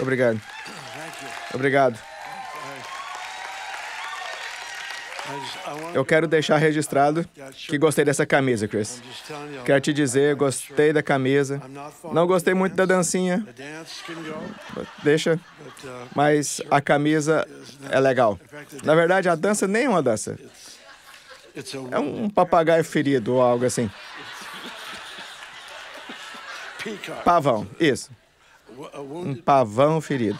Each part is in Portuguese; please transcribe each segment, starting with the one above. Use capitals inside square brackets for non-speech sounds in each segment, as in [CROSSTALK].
Obrigado. Obrigado. Eu quero deixar registrado que gostei dessa camisa, Chris. Quero te dizer, gostei da camisa. Não gostei muito da dancinha. Deixa. Mas a camisa é legal. Na verdade, a dança nem é uma dança. É um papagaio ferido ou algo assim. Pavão, isso. Um pavão ferido.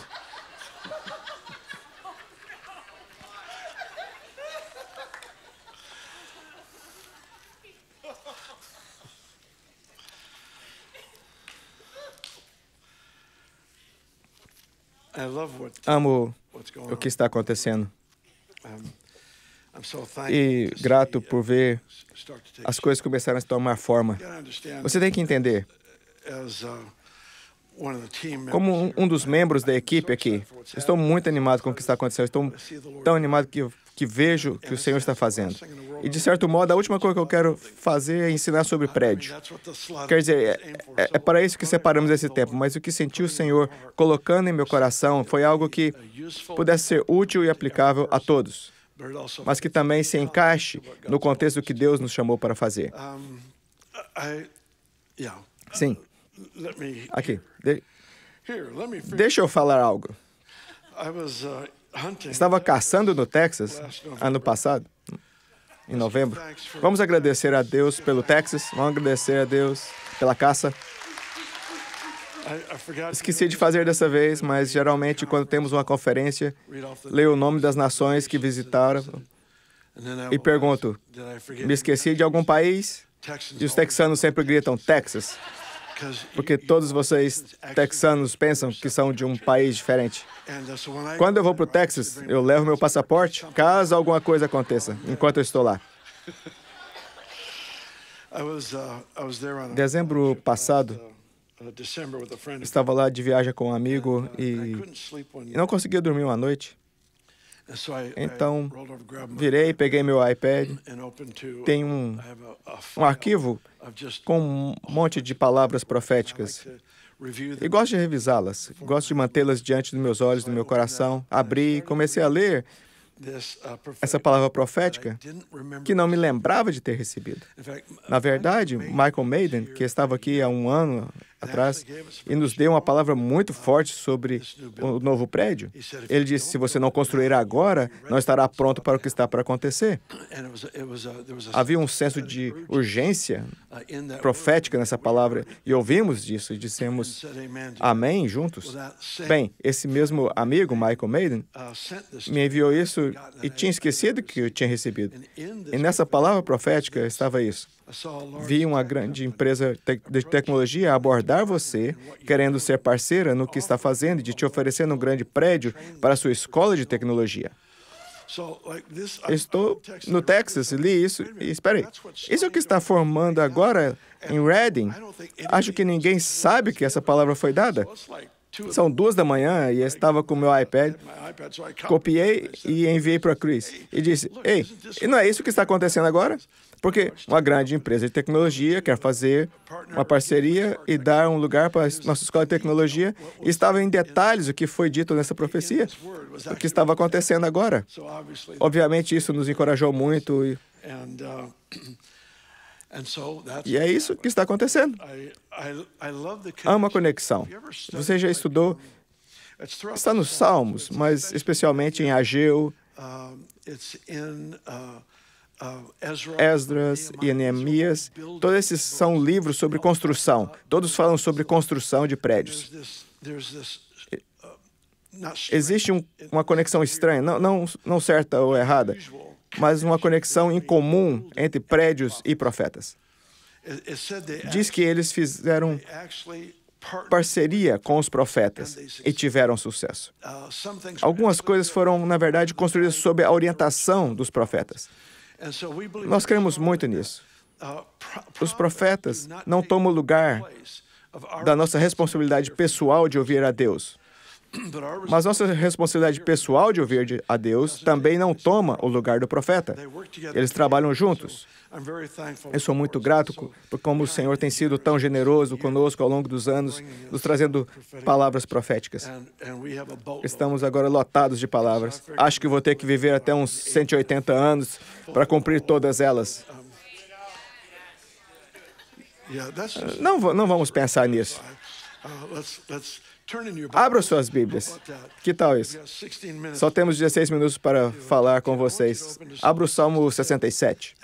Amo o que está acontecendo. E grato por ver uh, as coisas começaram a tomar forma. Você tem que entender uh, como um dos membros da equipe aqui, estou muito animado com o que está acontecendo. Estou tão animado que, que vejo que o Senhor está fazendo. E, de certo modo, a última coisa que eu quero fazer é ensinar sobre prédio. Quer dizer, é, é, é para isso que separamos esse tempo, mas o que senti o Senhor colocando em meu coração foi algo que pudesse ser útil e aplicável a todos, mas que também se encaixe no contexto que Deus nos chamou para fazer. Sim. Aqui. De... Deixa eu falar algo. Uh, Estava caçando no Texas ano passado, em novembro. Vamos agradecer a Deus pelo Texas, vamos agradecer a Deus pela caça. Esqueci de fazer dessa vez, mas geralmente quando temos uma conferência, leio o nome das nações que visitaram e pergunto: me esqueci de algum país? E os texanos sempre gritam: Texas porque todos vocês texanos pensam que são de um país diferente. Quando eu vou para o Texas, eu levo meu passaporte caso alguma coisa aconteça, enquanto eu estou lá. Uh, Dezembro passado, uh, estava lá de viagem com um amigo e não conseguia dormir uma noite. Então, virei, peguei meu iPad, tem um, um arquivo com um monte de palavras proféticas. E gosto de revisá-las, gosto de mantê-las diante dos meus olhos, do meu coração. Uh, Abri, e comecei a ler uh, essa palavra profética que não me lembrava de ter recebido. Na verdade, Michael Maiden, que estava aqui há um ano atrás e nos deu uma palavra muito forte sobre o novo prédio. Ele disse: se você não construir agora, não estará pronto para o que está para acontecer. Havia um senso de urgência profética nessa palavra e ouvimos disso e dissemos amém juntos. Bem, esse mesmo amigo, Michael Maiden, me enviou isso e tinha esquecido que eu tinha recebido. E nessa palavra profética estava isso. Vi uma grande empresa de tecnologia abordar convidar você, querendo ser parceira no que está fazendo e de te oferecendo um grande prédio para a sua escola de tecnologia. Estou no Texas, li isso e espere, Isso é o que está formando agora em Reading. Acho que ninguém sabe que essa palavra foi dada. São duas da manhã e eu estava com meu iPad. Copiei e enviei para Chris. E disse: Ei, não é isso que está acontecendo agora? Porque uma grande empresa de tecnologia quer fazer uma parceria e dar um lugar para a nossa escola de tecnologia. E estava em detalhes o que foi dito nessa profecia, o que estava acontecendo agora. Obviamente, isso nos encorajou muito. E... Uh, [CLEARS THROAT] E é isso que está acontecendo. Amo a conexão. Você já estudou, está nos Salmos, mas especialmente em Ageu, uh, Esdras e Neemias. Todos esses são livros sobre construção. Todos falam sobre construção de prédios. Uh, existe um, uma conexão estranha, não, não, não certa ou errada, mas uma conexão em comum entre prédios e profetas. Diz que eles fizeram parceria com os profetas e tiveram sucesso. Algumas coisas foram, na verdade, construídas sob a orientação dos profetas. Nós cremos muito nisso. Os profetas não tomam lugar da nossa responsabilidade pessoal de ouvir a Deus. Mas nossa responsabilidade pessoal de ouvir a Deus também não toma o lugar do profeta. Eles trabalham juntos. Eu sou muito grato por como o Senhor tem sido tão generoso conosco ao longo dos anos, nos trazendo palavras proféticas. Estamos agora lotados de palavras. Acho que vou ter que viver até uns 180 anos para cumprir todas elas. Não, não vamos pensar nisso. Uh, Abra suas Bíblias. Que tal isso? Só temos 16 minutos para falar com vocês. Abra o Salmo 67.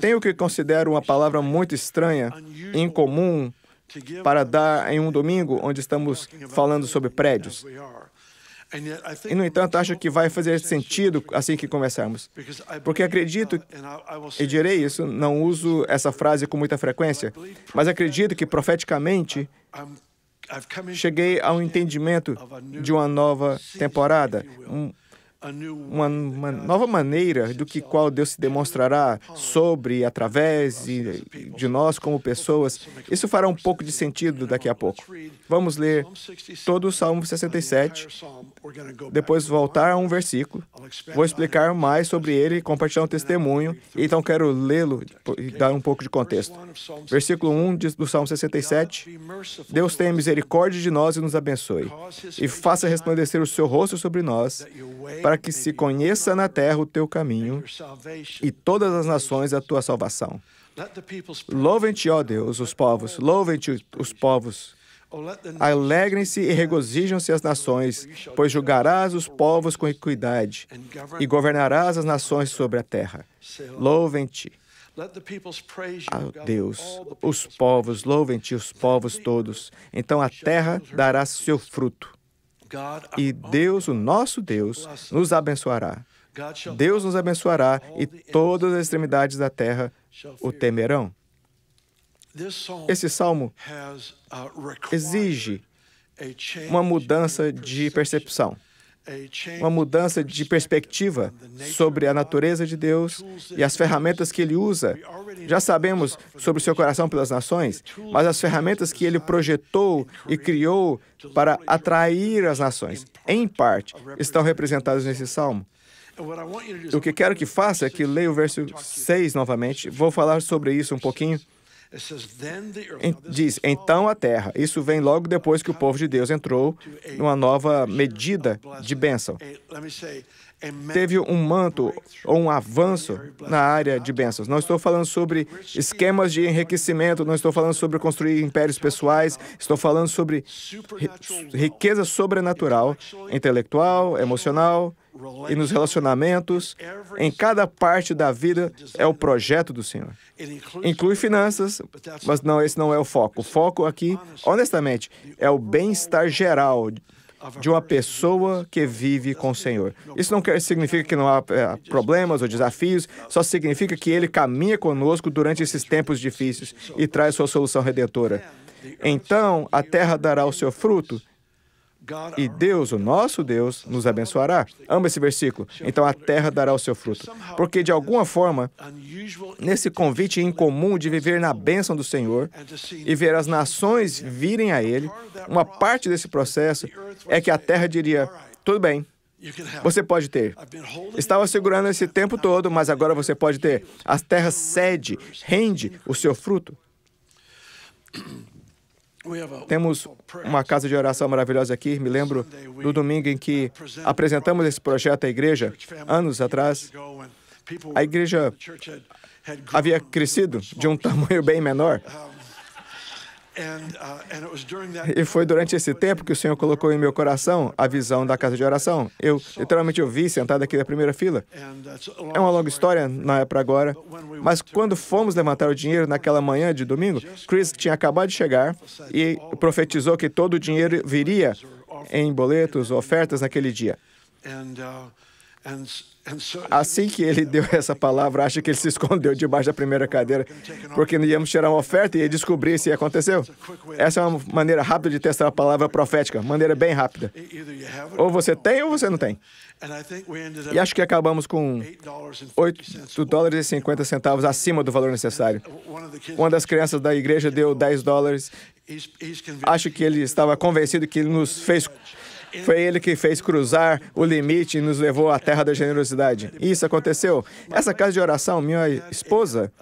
Tenho o que considero uma palavra muito estranha, incomum, para dar em um domingo onde estamos falando sobre prédios. E, no entanto, acho que vai fazer sentido assim que começarmos. Porque acredito, e direi isso, não uso essa frase com muita frequência, mas acredito que profeticamente Cheguei ao entendimento de uma nova temporada, um, uma, uma, nova maneira do que qual Deus se demonstrará sobre, através e, de nós como pessoas. Isso fará um pouco de sentido daqui a pouco. Vamos ler todo o Salmo 67, depois voltar a um versículo. Vou explicar mais sobre ele, compartilhar um testemunho, então quero lê-lo e dar um pouco de contexto. Versículo 1 do Salmo 67: Deus tenha misericórdia de nós e nos abençoe, e faça resplandecer o seu rosto sobre nós, para para que se conheça na terra o teu caminho e todas as nações a tua salvação. Louvem-te, ó Deus, os povos, louvem-te os povos. Alegrem-se e regozijam-se as nações, pois julgarás os povos com equidade e governarás as nações sobre a terra. Louvem-te. ó Deus, os povos, louvem-te os povos todos, então a terra dará seu fruto e Deus, o nosso Deus, nos abençoará. Deus nos abençoará e todas as extremidades da terra o temerão. Esse salmo exige uma mudança de percepção uma mudança de perspectiva sobre a natureza de Deus e as ferramentas que ele usa. Já sabemos sobre o seu coração pelas nações, mas as ferramentas que ele projetou e criou para atrair as nações, em parte, estão representadas nesse salmo. O que quero que faça é que leia o verso 6 novamente. Vou falar sobre isso um pouquinho Diz, então a terra. Isso vem logo depois que o povo de Deus entrou numa nova medida de bênção. Teve um manto ou um avanço na área de bênçãos. Não estou falando sobre esquemas de enriquecimento, não estou falando sobre construir impérios pessoais, estou falando sobre riqueza sobrenatural, intelectual, emocional, e nos relacionamentos, em cada parte da vida é o projeto do Senhor. Inclui finanças, mas não esse não é o foco. O foco aqui, honestamente, é o bem-estar geral de uma pessoa que vive com o Senhor. Isso não quer, significa que não há é, problemas ou desafios, só significa que Ele caminha conosco durante esses tempos difíceis e traz sua solução redentora. Então a terra dará o seu fruto e Deus, o nosso Deus, nos abençoará. Amo esse versículo. Então a terra dará o seu fruto. Porque, de alguma forma, nesse convite incomum de viver na bênção do Senhor e ver as nações virem a Ele, uma parte desse processo é que a terra diria: tudo bem. Você pode ter. Estava segurando esse tempo todo, mas agora você pode ter. As terras cede, rende o seu fruto. Temos uma casa de oração maravilhosa aqui. Me lembro do domingo em que apresentamos esse projeto à igreja, anos atrás. A igreja havia crescido de um [LAUGHS] tamanho bem menor Uh, e foi durante esse tempo que o Senhor colocou em meu coração a visão da casa de oração. Eu literalmente eu vi sentado aqui na primeira fila. É uma longa história, não é para agora. Mas quando fomos levantar o dinheiro naquela manhã de domingo, Chris tinha acabado de chegar e oh, profetizou que todo o dinheiro viria em boletos, ofertas naquele dia. Uh, Assim que ele deu essa palavra, acho que ele se escondeu debaixo da primeira cadeira, porque não íamos tirar uma oferta e descobrir se aconteceu. Essa é uma maneira rápida de testar a palavra profética, maneira bem rápida. Ou você tem ou você não tem. E acho que acabamos com 8 dólares e 50 centavos acima do valor necessário. Uma das crianças da igreja deu 10 dólares. Acho que ele estava convencido que ele nos fez foi ele que fez cruzar o limite e nos levou à terra da generosidade. Isso aconteceu. Essa casa de oração, minha esposa,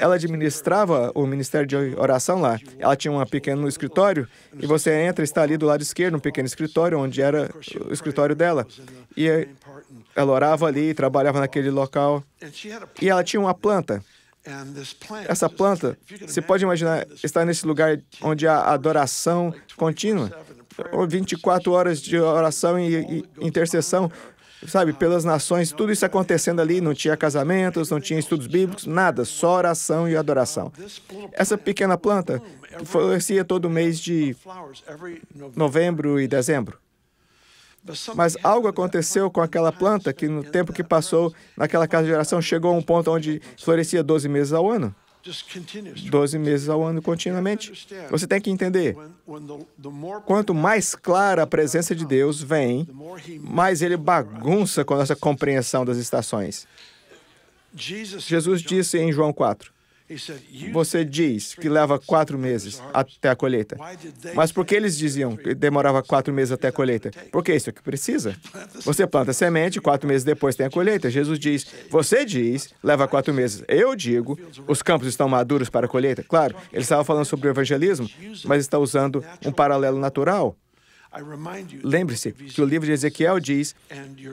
ela administrava o ministério de oração lá. Ela tinha um pequeno escritório e você entra, e está ali do lado esquerdo, um pequeno escritório onde era o escritório dela. E ela orava ali, trabalhava naquele local. E ela tinha uma planta. Essa planta, você pode imaginar, está nesse lugar onde há adoração contínua. 24 horas de oração e, e intercessão, sabe, pelas nações, tudo isso acontecendo ali, não tinha casamentos, não tinha estudos bíblicos, nada, só oração e adoração. Essa pequena planta florescia todo mês de novembro e dezembro. Mas algo aconteceu com aquela planta que, no tempo que passou naquela casa de oração, chegou a um ponto onde florescia 12 meses ao ano. 12 meses ao ano continuamente. Você tem que entender: quanto mais clara a presença de Deus vem, mais ele bagunça com a nossa compreensão das estações. Jesus disse em João 4: você diz que leva quatro meses até a colheita. Mas por que eles diziam que demorava quatro meses até a colheita? Porque isso é que precisa. Você planta a semente, quatro meses depois tem a colheita. Jesus diz, você diz, leva quatro meses. Eu digo, os campos estão maduros para a colheita. Claro, ele estava falando sobre o evangelismo, mas está usando um paralelo natural. Lembre-se que o livro de Ezequiel diz,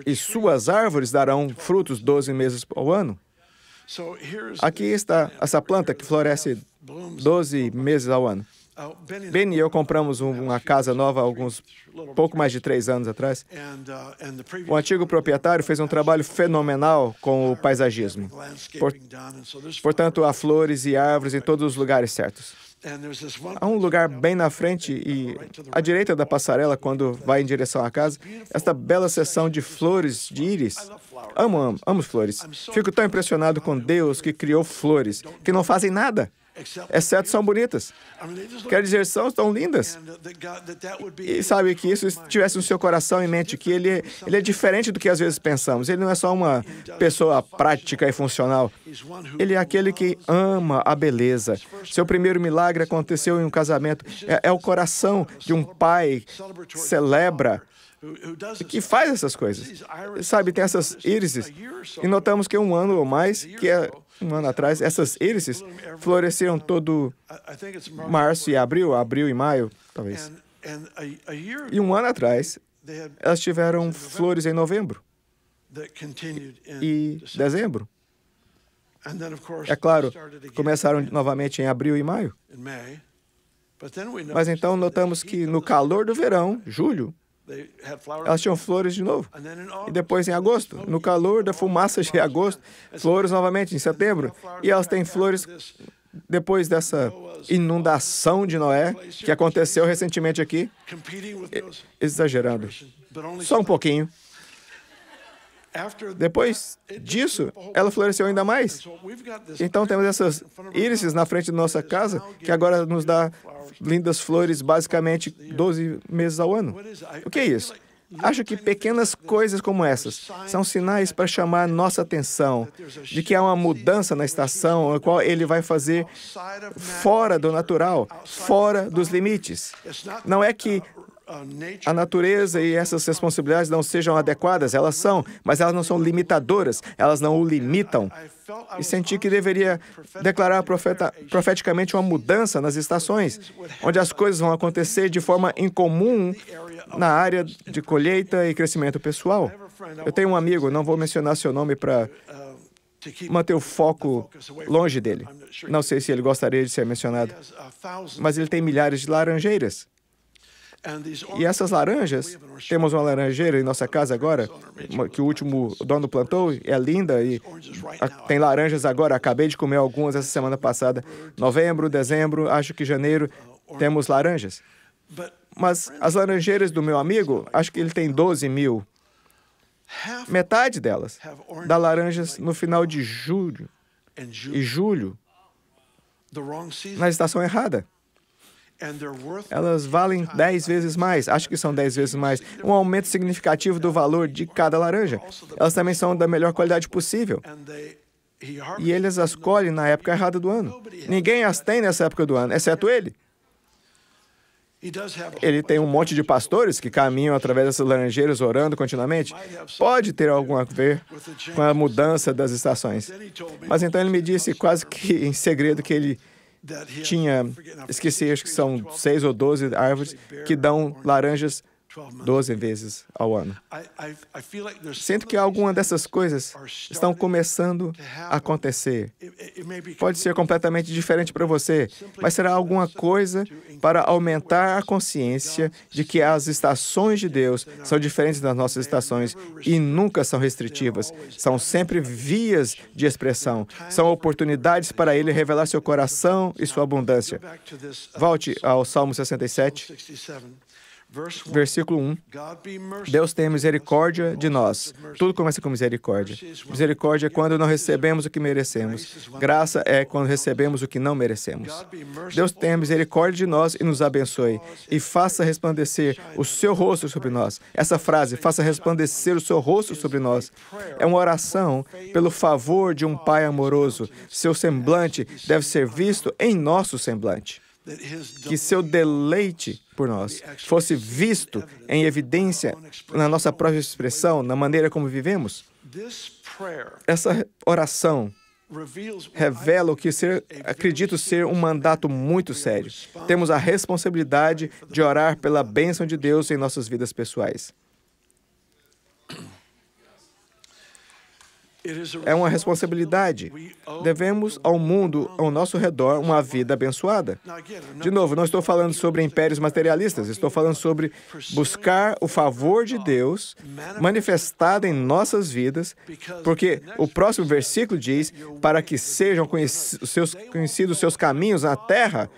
e suas árvores darão frutos doze meses ao ano. Aqui está essa planta que floresce 12 meses ao ano. Ben e eu compramos uma casa nova alguns pouco mais de três anos atrás. O antigo proprietário fez um trabalho fenomenal com o paisagismo. Por, portanto, há flores e árvores em todos os lugares certos. Há um lugar bem na frente e à direita da passarela, quando vai em direção à casa, esta bela seção de flores de íris. Amo, amo, amo flores. Fico tão impressionado com Deus que criou flores que não fazem nada exceto é são bonitas. Quer dizer, são tão lindas. E sabe que isso tivesse no seu coração e mente, que ele, ele é diferente do que às vezes pensamos. Ele não é só uma pessoa prática e funcional. Ele é aquele que ama a beleza. Seu primeiro milagre aconteceu em um casamento. É, é o coração de um pai que celebra que faz essas coisas. Sabe, tem essas írises. E notamos que um ano ou mais, que é um ano atrás, essas írices floresceram todo março e abril, abril e maio, talvez. E um ano atrás, elas tiveram flores em novembro e dezembro. É claro, começaram novamente em abril e maio. Mas então notamos que no calor do verão, julho, elas tinham flores de novo. E depois, em agosto, no calor da fumaça de agosto, flores novamente em setembro. E elas têm flores depois dessa inundação de Noé, que aconteceu recentemente aqui, exagerando. Só um pouquinho. Depois disso, ela floresceu ainda mais. Então temos essas írises na frente da nossa casa, que agora nos dá lindas flores basicamente 12 meses ao ano. O que é isso? Acho que pequenas coisas como essas são sinais para chamar nossa atenção de que há uma mudança na estação, a qual ele vai fazer fora do natural, fora dos limites. Não é que uh, a natureza e essas responsabilidades não sejam adequadas, elas são, mas elas não são limitadoras, elas não o limitam. E senti que deveria declarar profeta, profeticamente uma mudança nas estações, onde as coisas vão acontecer de forma incomum na área de colheita e crescimento pessoal. Eu tenho um amigo, não vou mencionar seu nome para manter o foco longe dele. Não sei se ele gostaria de ser mencionado, mas ele tem milhares de laranjeiras. E essas laranjas, temos uma laranjeira em nossa casa agora, que o último dono plantou, é linda e tem laranjas agora. Acabei de comer algumas essa semana passada. Novembro, dezembro, acho que janeiro, uh, temos laranjas. Mas as laranjeiras do meu amigo, acho que ele tem 12 mil. Metade delas dá laranjas no final de julho e julho, na estação errada. Elas valem 10 vezes mais, acho que são 10 vezes mais, um aumento significativo do valor de cada laranja. Elas também são da melhor qualidade possível. E eles as colhem na época errada do ano. Ninguém as tem nessa época do ano, exceto ele. Ele tem um monte de pastores que caminham através dessas laranjeiras orando continuamente. Pode ter algum a ver com a mudança das estações. Mas então ele me disse quase que em segredo que ele tinha, esqueci, acho que são seis ou doze árvores que dão laranjas 12 vezes ao ano. Sinto que alguma dessas coisas estão começando a acontecer. Pode ser completamente diferente para você, mas será alguma coisa para aumentar a consciência de que as estações de Deus são diferentes das nossas estações e nunca são restritivas. São sempre vias de expressão, são oportunidades para Ele revelar seu coração e sua abundância. Uh, Volte ao Salmo 67 versículo 1. Deus tem misericórdia de nós. Tudo começa com misericórdia. Misericórdia é quando não recebemos o que merecemos. Graça é quando recebemos o que não merecemos. Deus tenha misericórdia de nós e nos abençoe. E faça resplandecer o seu rosto sobre nós. Essa frase, faça resplandecer o seu rosto sobre nós, é uma oração pelo favor de um Pai amoroso. Seu semblante deve ser visto em nosso semblante que seu deleite por nós fosse visto em evidência na nossa própria expressão, na maneira como vivemos. Essa oração revela o que ser, acredito ser um mandato muito sério. Temos a responsabilidade de orar pela bênção de Deus em nossas vidas pessoais. É uma responsabilidade. Devemos ao mundo ao nosso redor uma vida abençoada. De novo, não estou falando sobre impérios materialistas, estou falando sobre buscar o favor de Deus manifestado em nossas vidas, porque o próximo versículo diz: para que sejam conhecidos seus, conhecidos seus caminhos na terra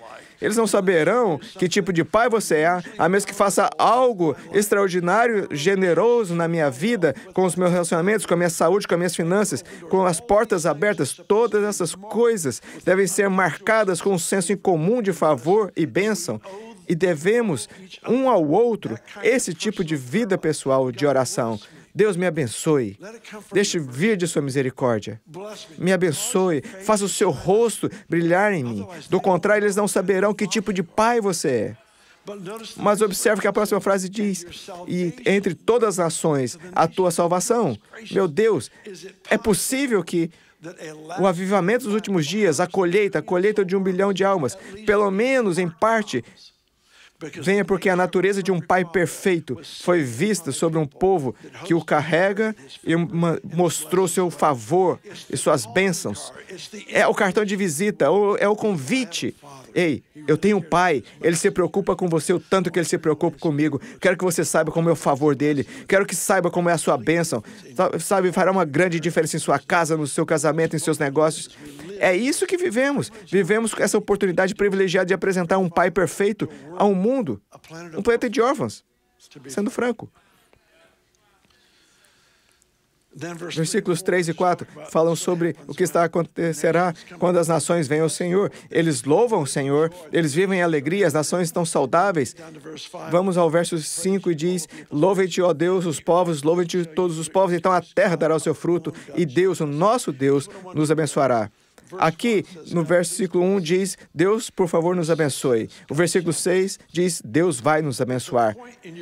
eles não saberão que tipo de pai você é, a menos que faça algo extraordinário, generoso na minha vida, com os meus relacionamentos, com a minha saúde, com as minhas finanças, com as portas abertas. Todas essas coisas devem ser marcadas com um senso incomum de favor e bênção e devemos, um ao outro, esse tipo de vida pessoal de oração. Deus me abençoe. Deixe vir de sua misericórdia. Me abençoe. Faça o seu rosto brilhar em mim. Do contrário, eles não saberão que tipo de pai você é. Mas observe que a próxima frase diz: E entre todas as nações, a tua salvação. Meu Deus, é possível que o avivamento dos últimos dias, a colheita, a colheita de um bilhão de almas, pelo menos em parte, venha porque a natureza de um pai perfeito foi vista sobre um povo que o carrega e mostrou seu favor e suas bênçãos. É o cartão de visita, é o convite. Ei, eu tenho um pai, ele se preocupa com você o tanto que ele se preocupa comigo. Quero que você saiba como é o favor dele, quero que saiba como é a sua bênção. Sabe, fará uma grande diferença em sua casa, no seu casamento, em seus negócios. É isso que vivemos. Vivemos essa oportunidade privilegiada de apresentar um pai perfeito a um mundo mundo, um planeta de órfãos, sendo franco. Versículos 3 e 4 falam sobre o que está acontecerá quando as nações vêm ao Senhor. Eles louvam o Senhor, eles vivem em alegria, as nações estão saudáveis. Vamos ao verso 5 e diz: Louve-te, ó Deus, os povos, louve-te todos os povos, então a terra dará o seu fruto, e Deus, o nosso Deus, nos abençoará. Aqui no versículo 1 diz: Deus, por favor, nos abençoe. O versículo 6 diz: Deus vai nos abençoar.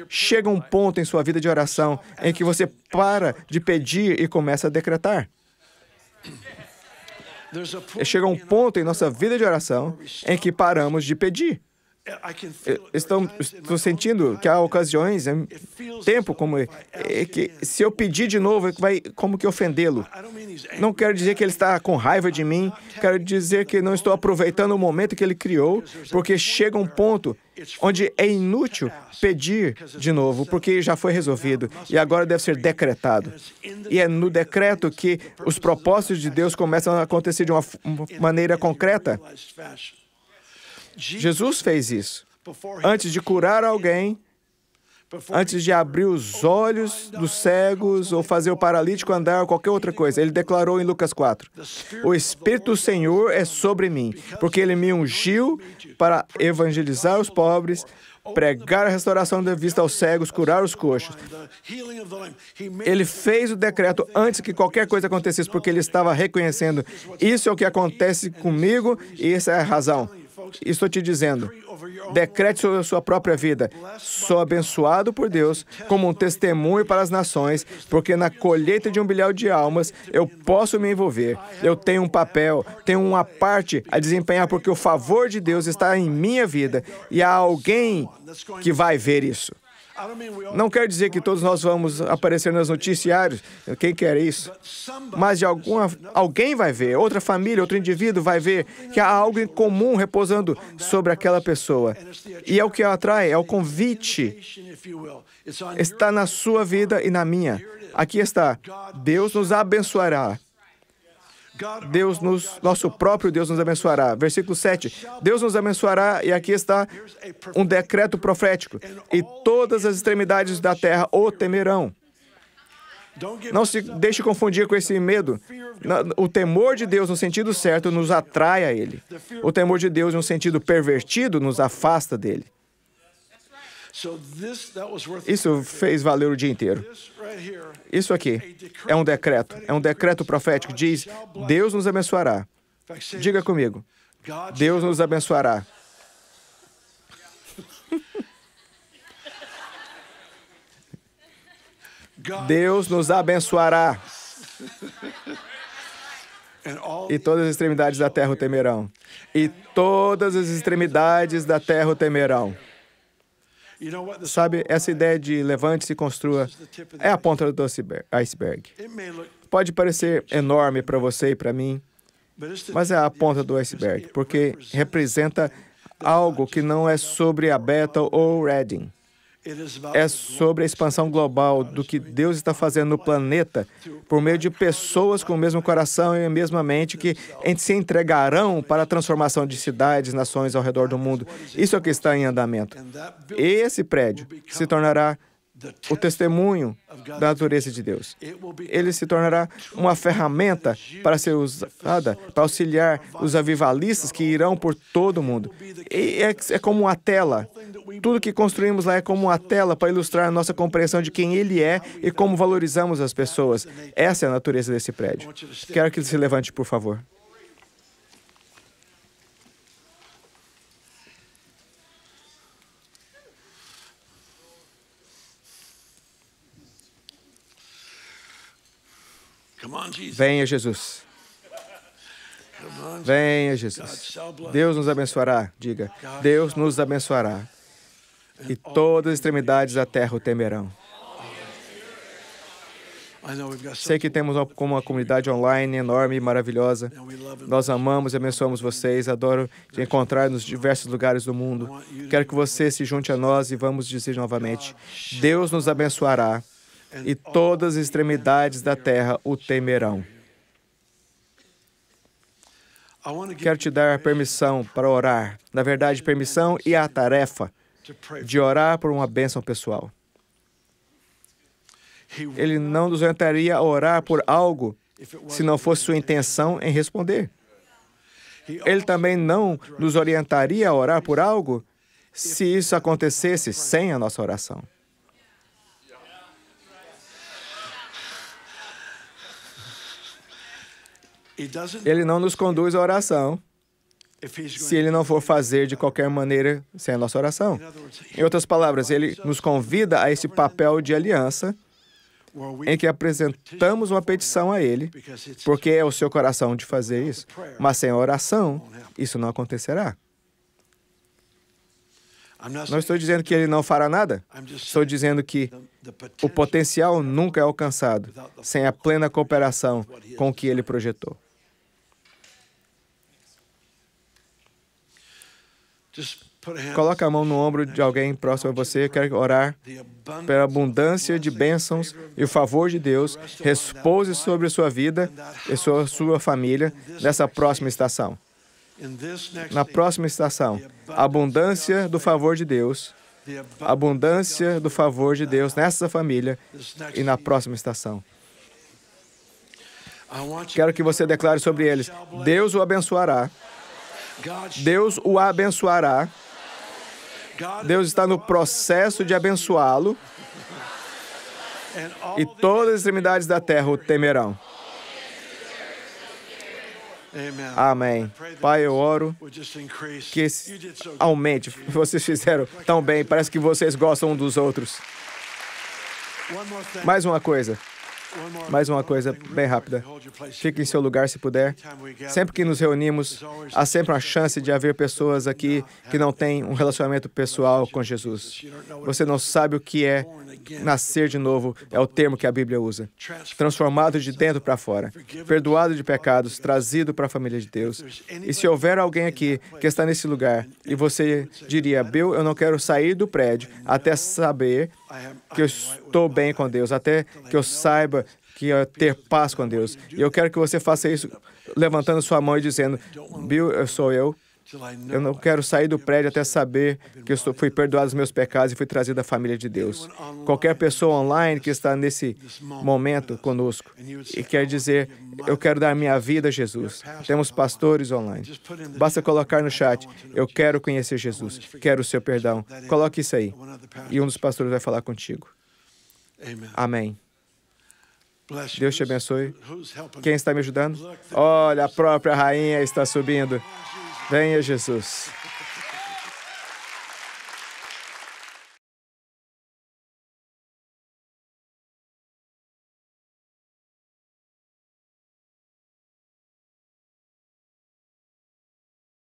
Chega um ponto em sua vida de oração em que você para de pedir e começa a decretar. Chega um ponto em nossa vida de oração em que paramos de pedir estou sentindo que há ocasiões, né, tempo como é, é, que se eu pedir de novo, é vai como que ofendê-lo. Não quero dizer que ele está com raiva de mim, quero dizer que não estou aproveitando o momento que ele criou, porque chega um ponto onde é inútil pedir de novo, porque já foi resolvido e agora deve ser decretado. E é no decreto que os propósitos de Deus começam a acontecer de uma maneira concreta Jesus fez isso. Antes de curar alguém, antes de abrir os olhos dos cegos ou fazer o paralítico andar ou qualquer outra coisa. Ele declarou em Lucas 4: O Espírito do Senhor é sobre mim, porque ele me ungiu para evangelizar os pobres. Pregar a restauração da vista aos cegos, curar os coxos. Ele fez o decreto antes que qualquer coisa acontecesse, porque ele estava reconhecendo: isso é o que acontece comigo e essa é a razão estou te dizendo, decrete sobre a sua própria vida. Sou abençoado por Deus como um testemunho para as nações, porque na colheita de um bilhão de almas eu posso me envolver. Eu tenho um papel, tenho uma parte a desempenhar, porque o favor de Deus está em minha vida e há alguém que vai ver isso. Não quer dizer que todos nós vamos aparecer nos noticiários, quem quer isso? Mas de alguma, alguém vai ver, outra família, outro indivíduo vai ver que há algo em comum repousando sobre aquela pessoa. E é o que atrai, é o convite. Está na sua vida e na minha. Aqui está. Deus nos abençoará. Deus nos, nosso próprio Deus nos abençoará. Versículo 7. Deus nos abençoará, e aqui está um decreto profético. E todas as extremidades da terra o temerão. Não se deixe confundir com esse medo. O temor de Deus, no sentido certo, nos atrai a Ele. O temor de Deus, em um sentido pervertido, nos afasta dele. Isso fez valer o dia inteiro. Isso aqui é um decreto, é um decreto profético. Diz: Deus nos abençoará. Diga comigo: [LAUGHS] Deus nos abençoará. Deus nos [LAUGHS] abençoará. E todas as extremidades da terra o temerão. E todas as extremidades da terra o temerão. Sabe, essa ideia de levante-se e construa é a é ponta do iceberg. Pode parecer enorme para você e para mim, mas é a ponta do iceberg, porque representa algo que não é sobre a Bethel ou Redding é sobre a expansão global do que Deus está fazendo no planeta por meio de pessoas com o mesmo coração e a mesma mente que se entregarão para a transformação de cidades, nações ao redor do mundo. Isso é o que está em andamento. Esse prédio se tornará o testemunho da natureza de Deus. Ele se tornará uma ferramenta para ser usada para auxiliar os avivalistas que irão por todo o mundo. E é, é como uma tela. Tudo que construímos lá é como uma tela para ilustrar a nossa compreensão de quem Ele é e como valorizamos as pessoas. Essa é a natureza desse prédio. Quero que ele se levante, por favor. Venha Jesus. Venha Jesus. Deus nos abençoará. Diga, Deus nos abençoará. E todas as extremidades da terra o temerão. Sei que temos uma comunidade online enorme e maravilhosa. Nós amamos e abençoamos vocês. Adoro te encontrar nos diversos lugares do mundo. Quero que você se junte a nós e vamos dizer novamente: Deus nos abençoará e todas as extremidades da terra o temerão. Quero te dar permissão para orar, na verdade, permissão e a tarefa de orar por uma bênção pessoal. Ele não nos orientaria a orar por algo se não fosse sua intenção em responder. Ele também não nos orientaria a orar por algo se isso acontecesse sem a nossa oração. Ele não nos conduz à oração se ele não for fazer de qualquer maneira sem a nossa oração. Em outras palavras, ele nos convida a esse papel de aliança em que apresentamos uma petição a ele, porque é o seu coração de fazer isso. Mas sem a oração, isso não acontecerá. Não estou dizendo que ele não fará nada. Estou dizendo que o potencial nunca é alcançado sem a plena cooperação com o que ele projetou. Coloque a mão no ombro de alguém próximo a você, quer orar pela abundância de bênçãos e o favor de Deus respouse sobre sua vida e sua, sua família nessa próxima estação. Na próxima estação, a abundância do favor de Deus, a abundância do favor de Deus nessa família e na próxima estação. Quero que você declare sobre eles: Deus o abençoará. Deus o abençoará. Deus está no processo de abençoá-lo. E todas as extremidades da terra o temerão. Amém. Pai, eu oro que aumente. Vocês fizeram tão bem. Parece que vocês gostam um dos outros. Mais uma coisa. Mais uma coisa bem rápida. Fique em seu lugar se puder. Sempre que nos reunimos, há sempre uma chance de haver pessoas aqui que não têm um relacionamento pessoal com Jesus. Você não sabe o que é nascer de novo, é o termo que a Bíblia usa. Transformado de dentro para fora, perdoado de pecados, trazido para a família de Deus. E se houver alguém aqui que está nesse lugar e você diria, Bill, eu não quero sair do prédio até saber que eu estou bem com Deus, até que eu saiba que ter paz com Deus. E eu quero que você faça isso levantando sua mão e dizendo: Bill, eu sou eu. Eu não quero sair do prédio até saber que eu fui perdoado os meus pecados e fui trazido à família de Deus. Qualquer pessoa online que está nesse momento conosco e quer dizer, eu quero dar minha vida a Jesus. Temos pastores online. Basta colocar no chat, eu quero conhecer Jesus, quero o seu perdão. Coloque isso aí e um dos pastores vai falar contigo. Amém. Deus te abençoe. Quem está me ajudando? Olha, a própria rainha está subindo. Venha Jesus.